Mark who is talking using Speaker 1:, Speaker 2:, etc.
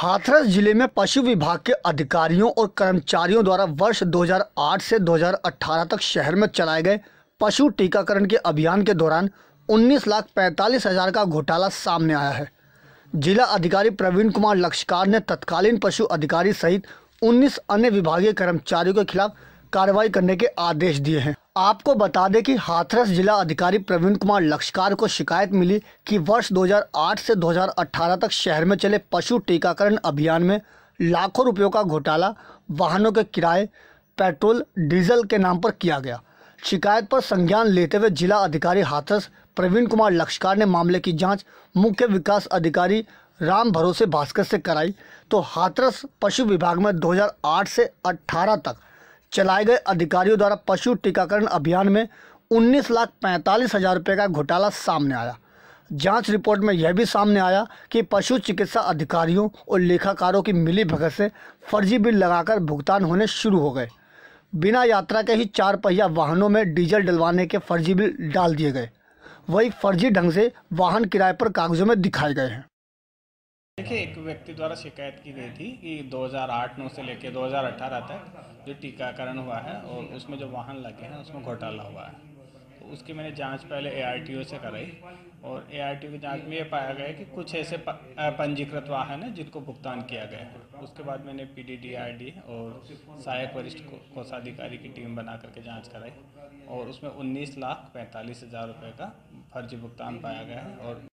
Speaker 1: हाथरस जिले में पशु विभाग के अधिकारियों और कर्मचारियों द्वारा वर्ष 2008 से 2018 तक शहर में चलाए गए पशु टीकाकरण के अभियान के दौरान उन्नीस लाख पैंतालीस हजार का घोटाला सामने आया है जिला अधिकारी प्रवीण कुमार लक्षकार ने तत्कालीन पशु अधिकारी सहित 19 अन्य विभागीय कर्मचारियों के खिलाफ कार्रवाई करने के आदेश दिए हैं आपको बता दें कि हाथरस जिला अधिकारी प्रवीण कुमार लक्षकार को शिकायत मिली कि वर्ष 2008 से 2018 तक शहर में चले पशु टीकाकरण अभियान में लाखों रुपयों का घोटाला वाहनों के किराए पेट्रोल डीजल के नाम पर किया गया शिकायत पर संज्ञान लेते हुए जिला अधिकारी हाथरस प्रवीण कुमार लक्षकार ने मामले की जाँच मुख्य विकास अधिकारी राम भरोसे भास्कर से कराई तो हाथरस पशु विभाग में 2008 से 18 तक चलाए गए अधिकारियों द्वारा पशु टीकाकरण अभियान में उन्नीस लाख पैंतालीस हज़ार रुपये का घोटाला सामने आया जांच रिपोर्ट में यह भी सामने आया कि पशु चिकित्सा अधिकारियों और लेखाकारों की मिली भगत से फर्जी बिल लगाकर भुगतान होने शुरू हो गए बिना यात्रा के ही चार पहिया वाहनों में डीजल डलवाने के फर्जी बिल डाल दिए गए वही फर्जी ढंग से वाहन किराए पर कागजों में दिखाए गए हैं
Speaker 2: देखिए एक व्यक्ति द्वारा शिकायत की गई थी कि 2008-9 से लेकर 2018 तक जो टीकाकरण हुआ है और उसमें जो वाहन लगे हैं उसमें घोटाला हुआ है तो उसकी मैंने जांच पहले ए से कराई और ए की जांच में ये पाया गया कि कुछ ऐसे पंजीकृत वाहन हैं जिनको भुगतान किया गया है उसके बाद मैंने पी डी और सहायक वरिष्ठ कोषाधिकारी की टीम बना करके जाँच कराई और उसमें उन्नीस लाख पैंतालीस हज़ार रुपये का फर्जी भुगतान पाया गया है और